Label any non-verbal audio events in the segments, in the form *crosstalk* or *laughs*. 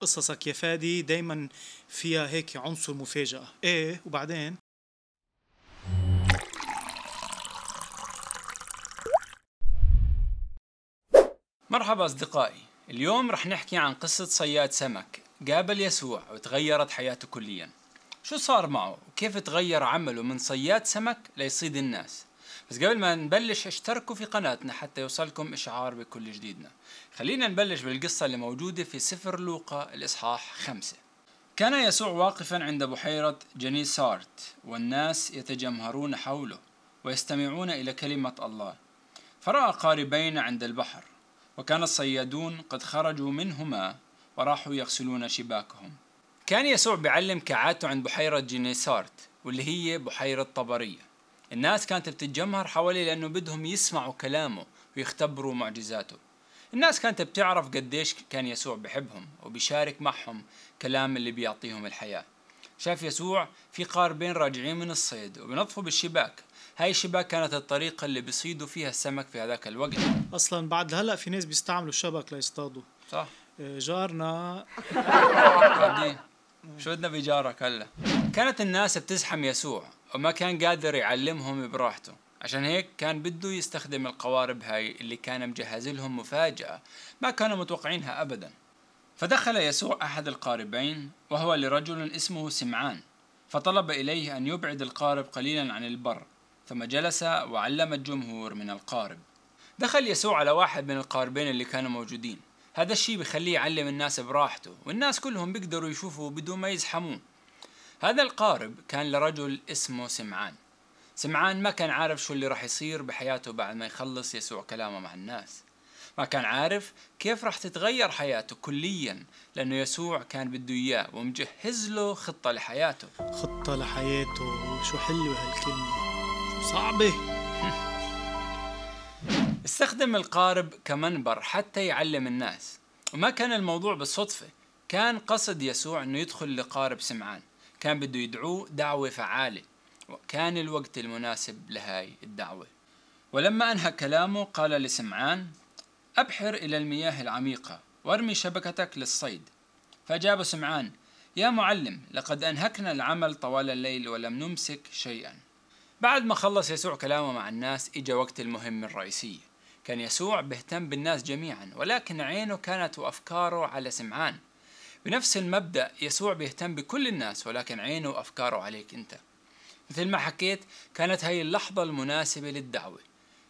قصصك يا فادي دايما فيها هيك عنصر مفاجأة ايه وبعدين مرحبا أصدقائي اليوم رح نحكي عن قصة صياد سمك قابل يسوع وتغيرت حياته كليا شو صار معه وكيف تغير عمله من صياد سمك ليصيد الناس بس قبل ما نبلش اشتركوا في قناتنا حتى يوصلكم إشعار بكل جديدنا خلينا نبلش بالقصة اللي موجودة في سفر لوقا الإصحاح خمسة كان يسوع واقفا عند بحيرة جنيسارت والناس يتجمهرون حوله ويستمعون إلى كلمة الله فرأى قاربين عند البحر وكان الصيادون قد خرجوا منهما وراحوا يغسلون شباكهم كان يسوع بيعلم كعادته عند بحيرة جنيسارت واللي هي بحيرة طبرية الناس كانت بتتجمهر حواليه لأنه بدهم يسمعوا كلامه ويختبروا معجزاته الناس كانت بتعرف قديش كان يسوع بحبهم وبيشارك معهم كلام اللي بيعطيهم الحياة شاف يسوع في قاربين راجعين من الصيد وبنظفوا بالشباك هاي الشباك كانت الطريقة اللي بيصيدوا فيها السمك في هذاك الوقت أصلا بعد هلأ في ناس بيستعملوا الشبك ليصطادوا صح آه، جارنا *laughs* شو بدنا بجارك هلا كانت الناس بتزحم يسوع وما كان قادر يعلمهم براحته عشان هيك كان بده يستخدم القوارب هاي اللي كان مجهز لهم مفاجأة ما كانوا متوقعينها أبدا فدخل يسوع أحد القاربين وهو لرجل اسمه سمعان فطلب إليه أن يبعد القارب قليلا عن البر ثم جلس وعلم الجمهور من القارب دخل يسوع على واحد من القاربين اللي كانوا موجودين هذا الشيء بخليه يعلم الناس براحته والناس كلهم بيقدروا يشوفوا بدون ما يزحموه هذا القارب كان لرجل اسمه سمعان سمعان ما كان عارف شو اللي راح يصير بحياته بعد ما يخلص يسوع كلامه مع الناس ما كان عارف كيف راح تتغير حياته كليا لأنه يسوع كان بده إياه ومجهز له خطة لحياته خطة لحياته شو حلوة هالكلمة شو صعبة *laughs* استخدم القارب كمنبر حتى يعلم الناس وما كان الموضوع بالصدفة كان قصد يسوع أنه يدخل لقارب سمعان كان بده يدعوه دعوة فعالة وكان الوقت المناسب لهاي الدعوة ولما أنهى كلامه قال لسمعان أبحر إلى المياه العميقة وارمي شبكتك للصيد فأجاب سمعان يا معلم لقد أنهكنا العمل طوال الليل ولم نمسك شيئا بعد ما خلص يسوع كلامه مع الناس إجا وقت المهمة الرئيسية كان يسوع بيهتم بالناس جميعا ولكن عينه كانت وأفكاره على سمعان بنفس المبدأ يسوع بيهتم بكل الناس ولكن عينه وأفكاره عليك أنت مثل ما حكيت كانت هاي اللحظة المناسبة للدعوة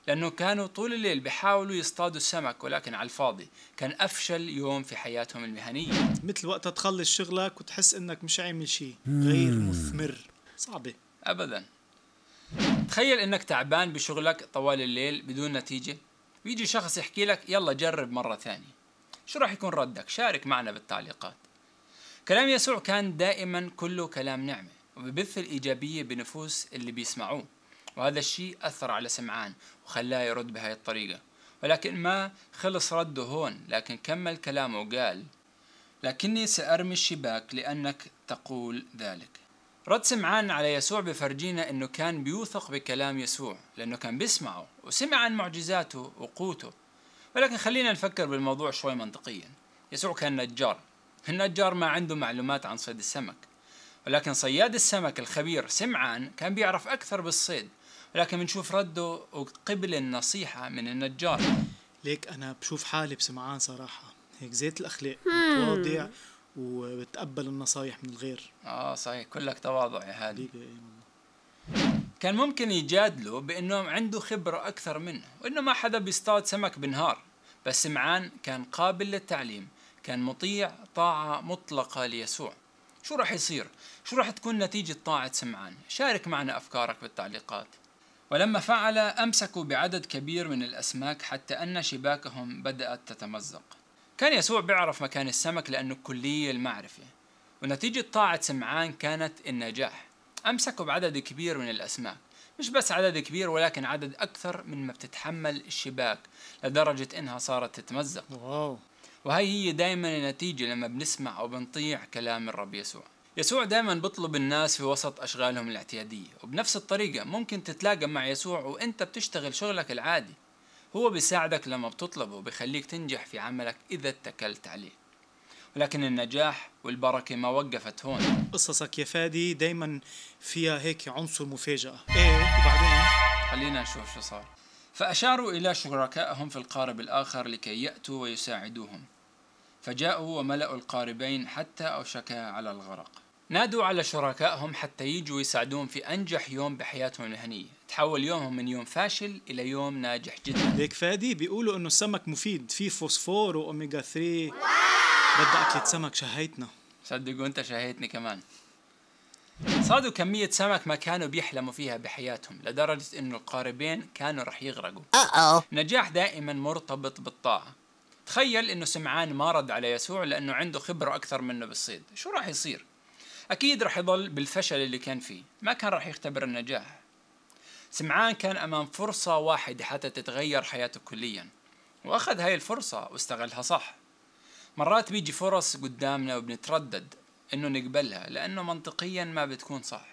لأنه كانوا طول الليل بيحاولوا يصطادوا السمك ولكن على الفاضي كان أفشل يوم في حياتهم المهنية مثل وقتها تخلص شغلك وتحس إنك مش عامل شيء غير مثمر صعبة أبدا تخيل إنك تعبان بشغلك طوال الليل بدون نتيجة ويجي شخص يحكي لك يلا جرب مرة ثانية شو راح يكون ردك شارك معنا بالتعليقات كلام يسوع كان دائما كله كلام نعمة وببث الإيجابية بنفوس اللي بيسمعوه وهذا الشيء أثر على سمعان وخلاه يرد بهاي الطريقة ولكن ما خلص رده هون لكن كمل كلامه وقال لكني سأرمي الشباك لأنك تقول ذلك رد سمعان على يسوع بفرجينا انه كان بيوثق بكلام يسوع لانه كان بيسمعه وسمع عن معجزاته وقوته ولكن خلينا نفكر بالموضوع شوي منطقيا يسوع كان نجار النجار ما عنده معلومات عن صيد السمك ولكن صياد السمك الخبير سمعان كان بيعرف أكثر بالصيد ولكن بنشوف رده وقبل النصيحة من النجار ليك أنا بشوف حالي بسمعان صراحة هيك زيت الأخلاق متواضع وبتقبل النصايح من الغير اه صحيح كلك تواضع يا هادي كان ممكن يجادله بأنه عنده خبرة اكثر منه وانه ما حدا بيصطاد سمك بنهار بس سمعان كان قابل للتعليم كان مطيع طاعة مطلقة ليسوع شو راح يصير؟ شو راح تكون نتيجة طاعة سمعان؟ شارك معنا أفكارك بالتعليقات ولما فعل أمسكوا بعدد كبير من الأسماك حتى أن شباكهم بدأت تتمزق كان يسوع بيعرف مكان السمك لأنه كلية المعرفة ونتيجة طاعة سمعان كانت النجاح أمسكوا بعدد كبير من الأسماك مش بس عدد كبير ولكن عدد أكثر من ما بتتحمل الشباك لدرجة إنها صارت تتمزق واو. وهي هي دايما النتيجة لما بنسمع أو بنطيع كلام الرب يسوع يسوع دائما بيطلب الناس في وسط أشغالهم الاعتيادية وبنفس الطريقة ممكن تتلاقى مع يسوع وإنت بتشتغل شغلك العادي هو بيساعدك لما بتطلبه وبيخليك تنجح في عملك إذا اتكلت عليه ولكن النجاح والبركة ما وقفت هون قصصك يا فادي دايما فيها هيك عنصر مفاجأة ايه وبعدين خلينا نشوف شو صار فأشاروا إلى شركائهم في القارب الآخر لكي يأتوا ويساعدوهم فجاءوا وملأوا القاربين حتى أوشكا على الغرق نادوا على شركائهم حتى يجوا يساعدوهم في أنجح يوم بحياتهم المهنية تحول يومهم من يوم فاشل إلى يوم ناجح جدا ليك فادي بيقولوا أنه السمك مفيد فيه فوسفور وأوميجا 3 بدي أكلة سمك شهيتنا صدقوا أنت شهيتني كمان صادوا كمية سمك ما كانوا بيحلموا فيها بحياتهم لدرجة انه القاربين كانوا رح يغرقوا نجاح دائما مرتبط بالطاعة تخيل انه سمعان ما رد على يسوع لانه عنده خبرة اكثر منه بالصيد شو راح يصير؟ اكيد راح يضل بالفشل اللي كان فيه ما كان راح يختبر النجاح سمعان كان امام فرصة واحدة حتى تتغير حياته كليا واخذ هاي الفرصة واستغلها صح مرات بيجي فرص قدامنا وبنتردد انه نقبلها لانه منطقيا ما بتكون صح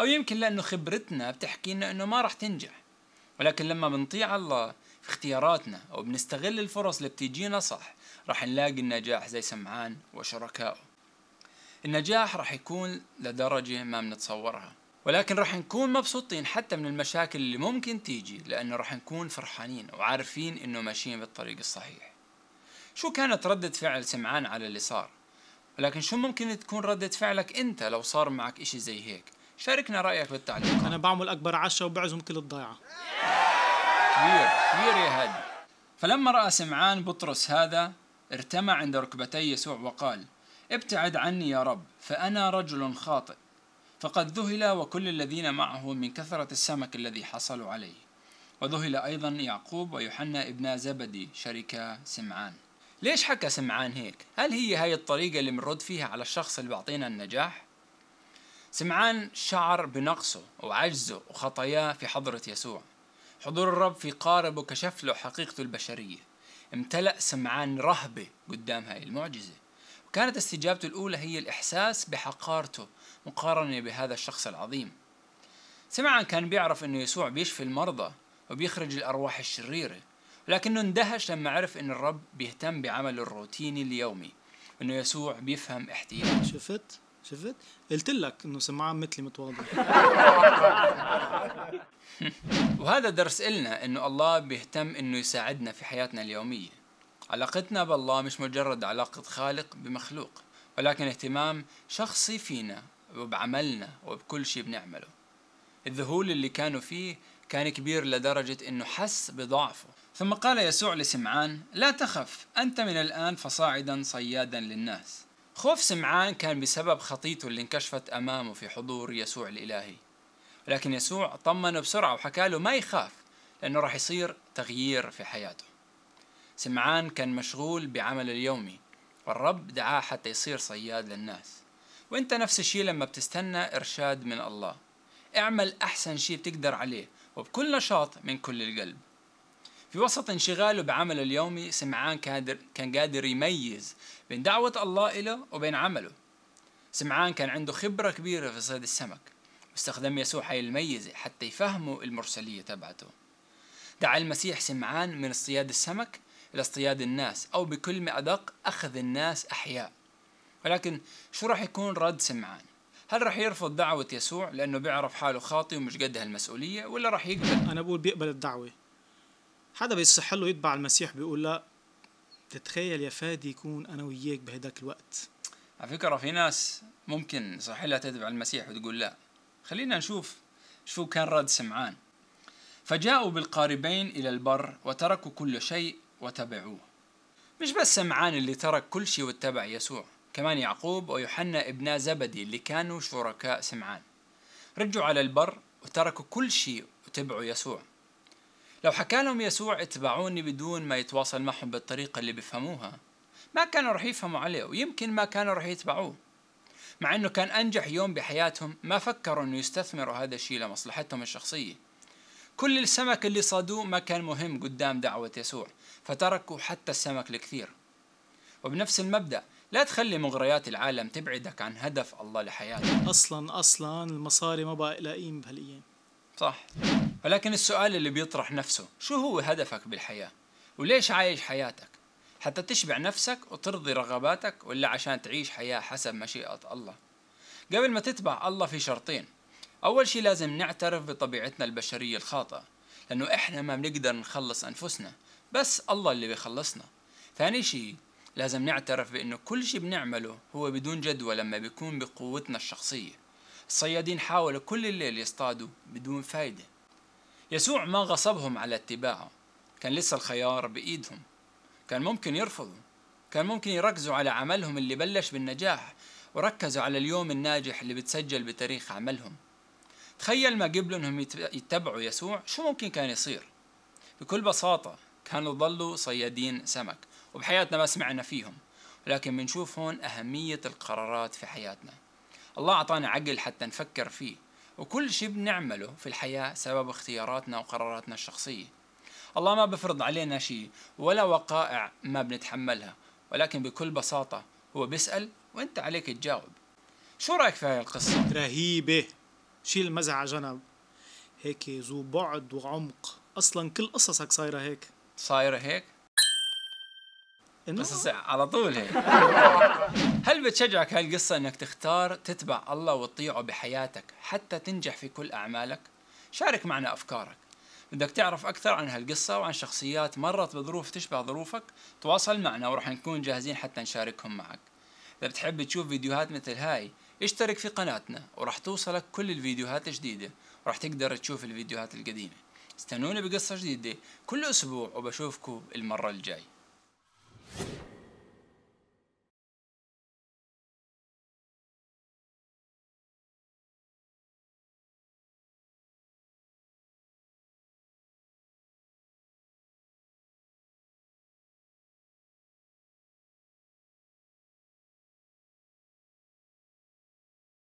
او يمكن لانه خبرتنا بتحكي لنا انه ما راح تنجح ولكن لما بنطيع الله في اختياراتنا او بنستغل الفرص اللي بتيجينا صح راح نلاقي النجاح زي سمعان وشركائه النجاح راح يكون لدرجة ما بنتصورها ولكن راح نكون مبسوطين حتى من المشاكل اللي ممكن تيجي لأنه راح نكون فرحانين وعارفين إنه ماشيين بالطريق الصحيح شو كانت ردة فعل سمعان على اللي صار ولكن شو ممكن تكون ردة فعلك انت لو صار معك اشي زي هيك شاركنا رأيك بالتعليقات انا بعمل اكبر عشاء وبعزم كل الضيعة كبير كبير يا هادي فلما رأى سمعان بطرس هذا ارتمى عند ركبتي يسوع وقال ابتعد عني يا رب فأنا رجل خاطئ فقد ذهل وكل الذين معه من كثرة السمك الذي حصلوا عليه وذهل أيضا يعقوب ويوحنا ابنا زبدي شركا سمعان ليش حكى سمعان هيك؟ هل هي هاي الطريقة اللي بنرد فيها على الشخص اللي بيعطينا النجاح؟ سمعان شعر بنقصه وعجزه وخطاياه في حضرة يسوع حضور الرب في قاربه كشف له حقيقته البشرية امتلأ سمعان رهبة قدام هاي المعجزة وكانت استجابته الأولى هي الإحساس بحقارته مقارنة بهذا الشخص العظيم سمعان كان بيعرف أنه يسوع بيشفي المرضى وبيخرج الأرواح الشريرة لكنه اندهش لما عرف ان الرب بيهتم بعمله الروتيني اليومي انه يسوع بيفهم احتياجه شفت شفت قلت لك انه سمعان مثلي متواضع *laughs* وهذا درس إلنا انه الله بيهتم انه يساعدنا في حياتنا اليوميه علاقتنا بالله مش مجرد علاقه خالق بمخلوق ولكن اهتمام شخصي فينا وبعملنا وبكل شيء بنعمله الذهول اللي كانوا فيه كان كبير لدرجة انه حس بضعفه ثم قال يسوع لسمعان لا تخف أنت من الآن فصاعدا صيادا للناس خوف سمعان كان بسبب خطيته اللي انكشفت أمامه في حضور يسوع الإلهي لكن يسوع طمنه بسرعة وحكى له ما يخاف لأنه راح يصير تغيير في حياته سمعان كان مشغول بعمله اليومي والرب دعاه حتى يصير صياد للناس وانت نفس الشيء لما بتستنى إرشاد من الله اعمل أحسن شيء بتقدر عليه وبكل نشاط من كل القلب في وسط انشغاله بعمله اليومي سمعان كادر كان قادر يميز بين دعوة الله له وبين عمله سمعان كان عنده خبرة كبيرة في صيد السمك واستخدم يسوع هاي الميزة حتى يفهموا المرسلية تبعته دعا المسيح سمعان من اصطياد السمك إلى اصطياد الناس أو بكلمة أدق أخذ الناس أحياء ولكن شو راح يكون رد سمعان؟ هل راح يرفض دعوة يسوع لأنه بيعرف حاله خاطي ومش قد هالمسؤولية ولا راح يقبل؟ أنا بقول بيقبل الدعوة حدا بيصح له يتبع المسيح بيقول لا تتخيل يا فادي يكون انا وياك بهداك الوقت على فكره في ناس ممكن صح لها تتبع المسيح وتقول لا خلينا نشوف شو كان رد سمعان فجاءوا بالقاربين الى البر وتركوا كل شيء وتبعوه مش بس سمعان اللي ترك كل شيء واتبع يسوع كمان يعقوب ويوحنا ابنا زبدي اللي كانوا شركاء سمعان رجعوا على البر وتركوا كل شيء وتبعوا يسوع لو حكى لهم يسوع اتبعوني بدون ما يتواصل معهم بالطريقة اللي بيفهموها ما كانوا رح يفهموا عليه ويمكن ما كانوا رح يتبعوه مع انه كان انجح يوم بحياتهم ما فكروا انه يستثمروا هذا الشيء لمصلحتهم الشخصية كل السمك اللي صادوه ما كان مهم قدام دعوة يسوع فتركوا حتى السمك الكثير وبنفس المبدأ لا تخلي مغريات العالم تبعدك عن هدف الله لحياتك اصلا اصلا المصاري ما بقى لاقيين بهالايام صح ولكن السؤال اللي بيطرح نفسه شو هو هدفك بالحياة وليش عايش حياتك حتى تشبع نفسك وترضي رغباتك ولا عشان تعيش حياة حسب مشيئة الله قبل ما تتبع الله في شرطين أول شي لازم نعترف بطبيعتنا البشرية الخاطئة لأنه إحنا ما بنقدر نخلص أنفسنا بس الله اللي بيخلصنا ثاني شي لازم نعترف بأنه كل شي بنعمله هو بدون جدوى لما بيكون بقوتنا الشخصية الصيادين حاولوا كل الليل يصطادوا بدون فايدة يسوع ما غصبهم على اتباعه كان لسه الخيار بإيدهم كان ممكن يرفضوا كان ممكن يركزوا على عملهم اللي بلش بالنجاح وركزوا على اليوم الناجح اللي بتسجل بتاريخ عملهم تخيل ما قبلوا انهم يتبعوا يسوع شو ممكن كان يصير بكل بساطة كانوا ضلوا صيادين سمك وبحياتنا ما سمعنا فيهم لكن بنشوف هون أهمية القرارات في حياتنا الله أعطانا عقل حتى نفكر فيه وكل شيء بنعمله في الحياة سبب اختياراتنا وقراراتنا الشخصية الله ما بفرض علينا شيء ولا وقائع ما بنتحملها ولكن بكل بساطة هو بيسأل وانت عليك تجاوب شو رأيك في هاي القصة؟ رهيبة شيل المزح على جنب هيك ذو بعد وعمق اصلا كل قصصك صايره هيك صايره هيك بس على طول هيك *laughs* هل بتشجعك هالقصة انك تختار تتبع الله وتطيعه بحياتك حتى تنجح في كل اعمالك؟ شارك معنا افكارك بدك تعرف اكثر عن هالقصة وعن شخصيات مرت بظروف تشبه ظروفك تواصل معنا ورح نكون جاهزين حتى نشاركهم معك اذا بتحب تشوف فيديوهات مثل هاي اشترك في قناتنا ورح توصلك كل الفيديوهات الجديدة ورح تقدر تشوف الفيديوهات القديمة استنوني بقصة جديدة كل أسبوع وبشوفكم المرة الجاي